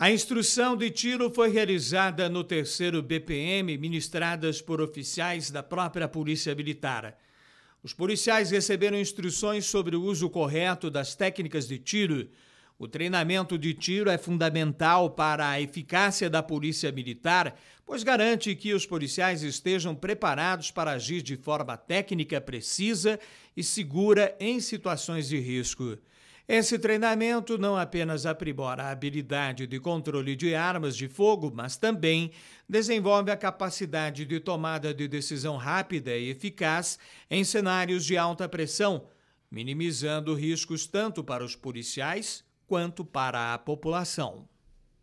A instrução de tiro foi realizada no terceiro BPM, ministradas por oficiais da própria Polícia Militar. Os policiais receberam instruções sobre o uso correto das técnicas de tiro. O treinamento de tiro é fundamental para a eficácia da polícia militar, pois garante que os policiais estejam preparados para agir de forma técnica precisa e segura em situações de risco. Esse treinamento não apenas aprimora a habilidade de controle de armas de fogo, mas também desenvolve a capacidade de tomada de decisão rápida e eficaz em cenários de alta pressão, minimizando riscos tanto para os policiais quanto para a população.